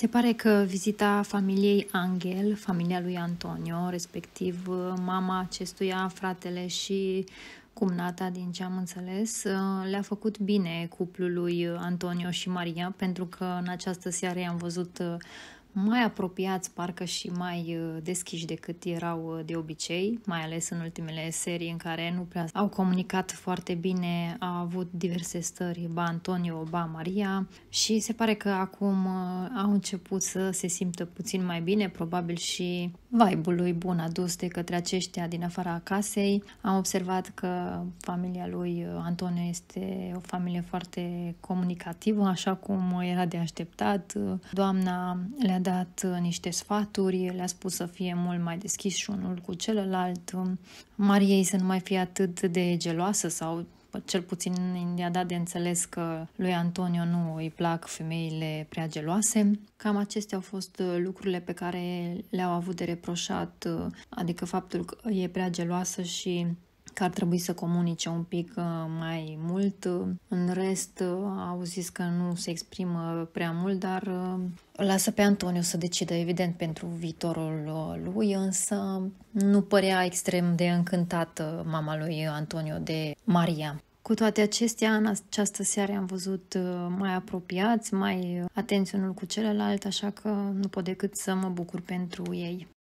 Se pare că vizita familiei Angel, familia lui Antonio, respectiv uh, mama acestuia, fratele și cumnata, din ce am înțeles, uh, le-a făcut bine cuplului Antonio și Maria, pentru că în această seară i-am văzut uh, mai apropiați parcă și mai uh, deschiși decât erau uh, de obicei, mai ales în ultimele serii în care nu prea au comunicat foarte bine, au avut diverse stări, ba Antonio, ba Maria și se pare că acum uh, au început să se simtă puțin mai bine, probabil și vibe lui bun adus de către aceștia din afara casei. Am observat că familia lui Antonio este o familie foarte comunicativă, așa cum era de așteptat. Doamna le-a ne a dat uh, niște sfaturi, le-a spus să fie mult mai și unul cu celălalt, um, Mariei să nu mai fie atât de geloasă sau cel puțin i-a dat de înțeles că lui Antonio nu îi plac femeile prea geloase. Cam acestea au fost uh, lucrurile pe care le-au avut de reproșat, uh, adică faptul că e prea geloasă și că ar trebui să comunice un pic uh, mai mult. Uh, în rest, uh, au zis că nu se exprimă prea mult, dar lasă pe Antonio să decidă, evident, pentru viitorul lui, însă nu părea extrem de încântată mama lui Antonio de Maria. Cu toate acestea, în această seară am văzut mai apropiați, mai atenționul cu celălalt, așa că nu pot decât să mă bucur pentru ei.